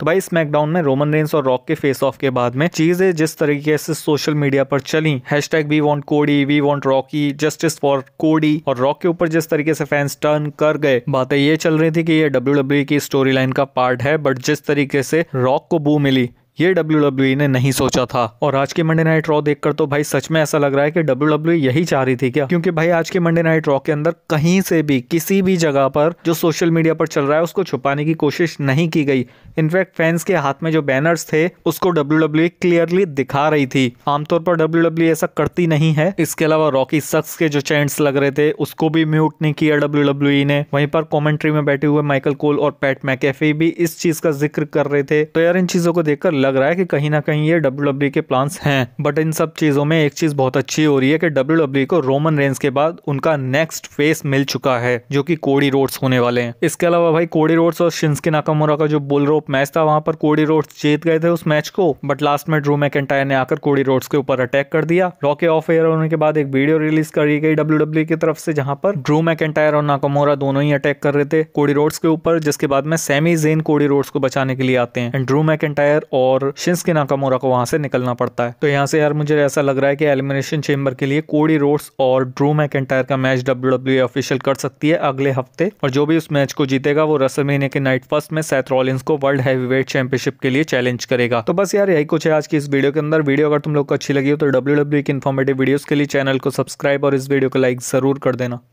तो भाई स्मैकडाउन में रोमन रेंस और रॉक के फेस ऑफ के बाद में चीजें जिस तरीके से सोशल मीडिया पर चली hashtag we want Cody we want Rocky justice for Cody और रॉक के ऊपर जिस तरीके से फैंस टर्न कर गए बातें ये चल रही थी कि ये डब्ल्यू e की स्टोरी लाइन का पार्ट है बट जिस तरीके से रॉक को बू मिली ये डब्ल्यू e ने नहीं सोचा था और आज के मंडे नाइट रॉ देखकर तो भाई सच में ऐसा लग रहा है कि डब्ल्यू e यही चाह रही थी क्या क्योंकि भाई आज के मंडे नाइट रॉ के अंदर कहीं से भी किसी भी जगह पर जो सोशल मीडिया पर चल रहा है उसको छुपाने की कोशिश नहीं की गई इनफैक्ट फैंस के हाथ में जो बैनर्स थे उसको डब्ल्यू क्लियरली e दिखा रही थी आमतौर पर डब्ल्यू ऐसा करती नहीं है इसके अलावा रॉकी सक्स के जो चैंट्स लग रहे थे उसको भी म्यूट नहीं किया डब्ल्यू ने वहीं पर कॉमेंट्री में बैठे हुए माइकल कोल और पैट मैकेफे भी इस चीज का जिक्र कर रहे थे तो यार इन चीजों को देखकर लग रहा है कि कहीं ना कहीं ये डब्ल्यू डब्ल्यू e के प्लान्स हैं बट इन सब चीज़ों में एक चीज़ बहुत अच्छी हो रही है कि डब्ल्यू डब्ल्यू e को रोमन रेंस के बाद उनका नेक्स्ट फेस मिल चुका है जो कि कोडी रोड्स होने वाले हैं इसके अलावा भाई कोडी रोड्स और शिंसके नाकामोरा का जो बुल रोप मैच था वहां पर कोडी रोड्स जीत गए थे उस मैच को बट लास्ट में ड्रू मैकेंटायर ने आकर कोडी रोड्स के ऊपर अटैक कर दिया रॉके ऑफ एयर होने के बाद एक वीडियो रिलीज करी गई डब्ल्यू e की तरफ से जहां पर ड्रू मैकेंटायर और नाकामोरा दोनों ही अटैक कर रहे थे कोडी रोड्स के ऊपर जिसके बाद में सेमी जेन कोडी रोड्स को बचाने के लिए आते हैं एंड ड्रू मैकेंटायर और और शिंस्के नाकामोरा को वहां से निकलना पड़ता है तो यहाँ से यार मुझे ऐसा लग रहा है कि एलिमिनेशन चेम्बर के लिए कोडी रोड्स और ड्रू मैकेंटायर का मैच डब्ल्यू डब्ल्यू ऑफिशियल कर सकती है अगले हफ्ते और जो भी उस मैच को जीतेगा वो रसल महीने के नाइट फर्स्ट में सैथ रॉलिंस को वर्ल्ड हैवी वेट चैंपियनशिप के लिए चैलेंज करेगा तो बस यार यही कुछ है आज की इस वीडियो के अंदर वीडियो अगर तुम लोग को अच्छी लगी हो तो डब्ल्यू डब्ल्यू की इन्फॉर्मेटिव वीडियो के लिए चैनल को सब्सक्राइब और इस वीडियो को लाइक जरूर कर देना